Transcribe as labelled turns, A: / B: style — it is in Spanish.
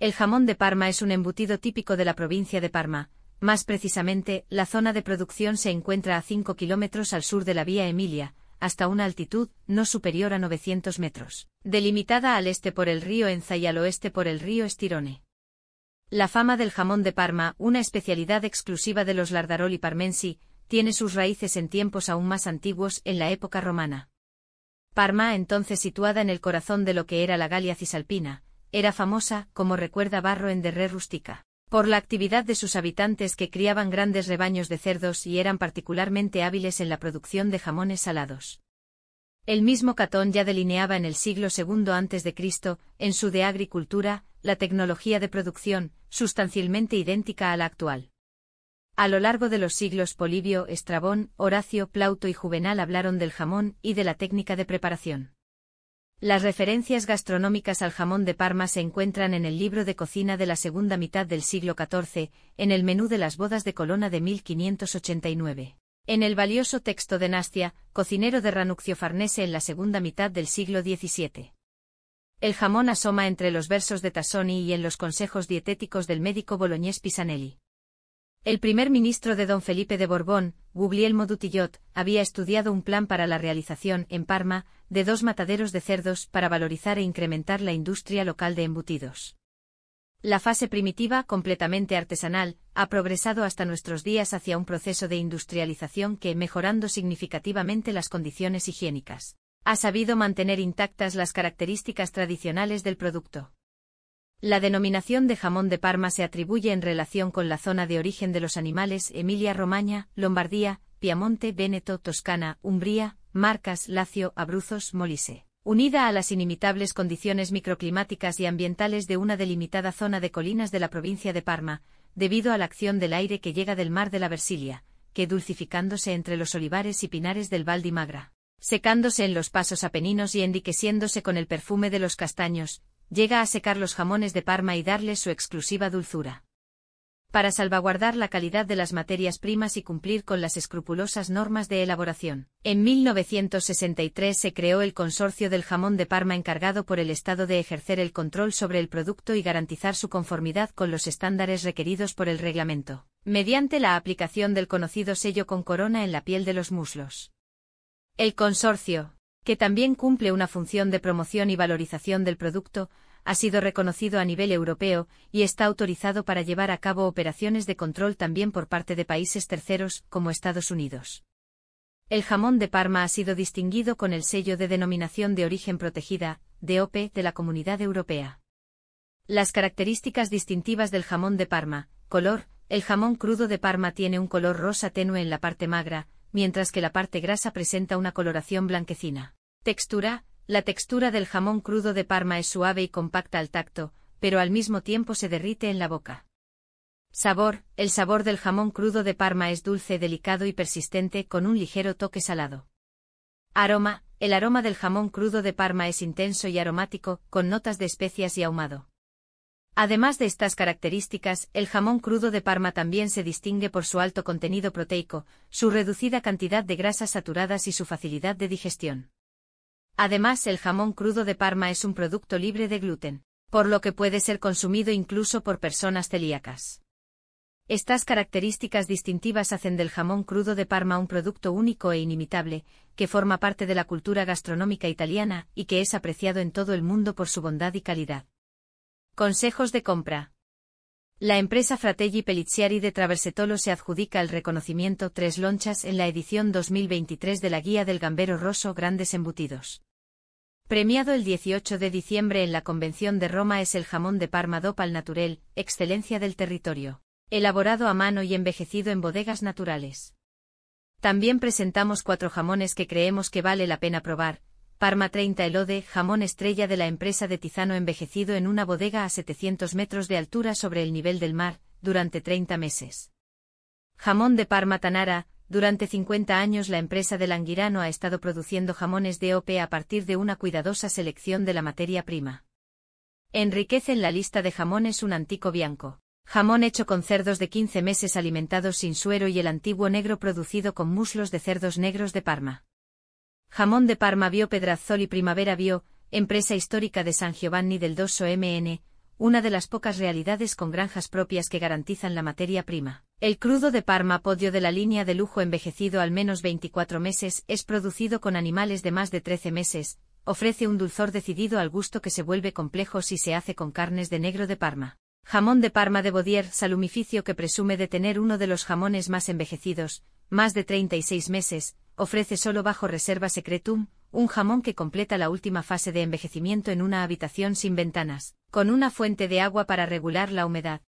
A: El jamón de Parma es un embutido típico de la provincia de Parma. Más precisamente, la zona de producción se encuentra a 5 kilómetros al sur de la vía Emilia, hasta una altitud no superior a 900 metros, delimitada al este por el río Enza y al oeste por el río Estirone. La fama del jamón de Parma, una especialidad exclusiva de los Lardaroli parmensi, tiene sus raíces en tiempos aún más antiguos en la época romana. Parma, entonces situada en el corazón de lo que era la Galia cisalpina, era famosa, como recuerda Barro en Derré Rústica, por la actividad de sus habitantes que criaban grandes rebaños de cerdos y eran particularmente hábiles en la producción de jamones salados. El mismo Catón ya delineaba en el siglo II a.C., en su De Agricultura, la tecnología de producción, sustancialmente idéntica a la actual. A lo largo de los siglos Polibio, Estrabón, Horacio, Plauto y Juvenal hablaron del jamón y de la técnica de preparación. Las referencias gastronómicas al jamón de Parma se encuentran en el libro de cocina de la segunda mitad del siglo XIV, en el menú de las bodas de Colona de 1589. En el valioso texto de Nastia, cocinero de Ranuccio Farnese en la segunda mitad del siglo XVII. El jamón asoma entre los versos de Tassoni y en los consejos dietéticos del médico boloñés Pisanelli. El primer ministro de don Felipe de Borbón, Guglielmo Dutillot, había estudiado un plan para la realización, en Parma, de dos mataderos de cerdos para valorizar e incrementar la industria local de embutidos. La fase primitiva, completamente artesanal, ha progresado hasta nuestros días hacia un proceso de industrialización que, mejorando significativamente las condiciones higiénicas, ha sabido mantener intactas las características tradicionales del producto. La denominación de jamón de Parma se atribuye en relación con la zona de origen de los animales Emilia-Romaña, Lombardía, Piamonte, Véneto, Toscana, Umbría, Marcas, Lacio, Abruzos, Molise. Unida a las inimitables condiciones microclimáticas y ambientales de una delimitada zona de colinas de la provincia de Parma, debido a la acción del aire que llega del mar de la Versilia, que dulcificándose entre los olivares y pinares del Val di Magra, secándose en los pasos apeninos y enriqueciéndose con el perfume de los castaños, llega a secar los jamones de Parma y darles su exclusiva dulzura. Para salvaguardar la calidad de las materias primas y cumplir con las escrupulosas normas de elaboración, en 1963 se creó el Consorcio del Jamón de Parma encargado por el Estado de ejercer el control sobre el producto y garantizar su conformidad con los estándares requeridos por el reglamento, mediante la aplicación del conocido sello con corona en la piel de los muslos. El consorcio, que también cumple una función de promoción y valorización del producto, ha sido reconocido a nivel europeo y está autorizado para llevar a cabo operaciones de control también por parte de países terceros, como Estados Unidos. El jamón de Parma ha sido distinguido con el sello de denominación de origen protegida, DOP, e, de la Comunidad Europea. Las características distintivas del jamón de Parma, color, el jamón crudo de Parma tiene un color rosa tenue en la parte magra, mientras que la parte grasa presenta una coloración blanquecina. Textura. La textura del jamón crudo de Parma es suave y compacta al tacto, pero al mismo tiempo se derrite en la boca. Sabor. El sabor del jamón crudo de Parma es dulce, delicado y persistente con un ligero toque salado. Aroma. El aroma del jamón crudo de Parma es intenso y aromático, con notas de especias y ahumado. Además de estas características, el jamón crudo de Parma también se distingue por su alto contenido proteico, su reducida cantidad de grasas saturadas y su facilidad de digestión. Además, el jamón crudo de Parma es un producto libre de gluten, por lo que puede ser consumido incluso por personas celíacas. Estas características distintivas hacen del jamón crudo de Parma un producto único e inimitable, que forma parte de la cultura gastronómica italiana y que es apreciado en todo el mundo por su bondad y calidad. Consejos de compra. La empresa Fratelli Pelizziari de Traversetolo se adjudica el reconocimiento Tres Lonchas en la edición 2023 de la Guía del Gambero Rosso Grandes Embutidos. Premiado el 18 de diciembre en la Convención de Roma es el jamón de Parma Dopal naturel, excelencia del territorio. Elaborado a mano y envejecido en bodegas naturales. También presentamos cuatro jamones que creemos que vale la pena probar. Parma 30 Elode, jamón estrella de la empresa de Tizano envejecido en una bodega a 700 metros de altura sobre el nivel del mar, durante 30 meses. Jamón de Parma Tanara, durante 50 años la empresa de Languirano ha estado produciendo jamones de OP a partir de una cuidadosa selección de la materia prima. Enriquece en la lista de jamones un antico bianco, jamón hecho con cerdos de 15 meses alimentados sin suero y el antiguo negro producido con muslos de cerdos negros de Parma. Jamón de Parma vio Pedrazol y Primavera Bio, empresa histórica de San Giovanni del Doso MN, una de las pocas realidades con granjas propias que garantizan la materia prima. El crudo de Parma, podio de la línea de lujo envejecido al menos 24 meses, es producido con animales de más de 13 meses, ofrece un dulzor decidido al gusto que se vuelve complejo si se hace con carnes de negro de Parma. Jamón de Parma de Bodier, salumificio que presume de tener uno de los jamones más envejecidos, más de 36 meses, ofrece solo bajo reserva secretum, un jamón que completa la última fase de envejecimiento en una habitación sin ventanas, con una fuente de agua para regular la humedad.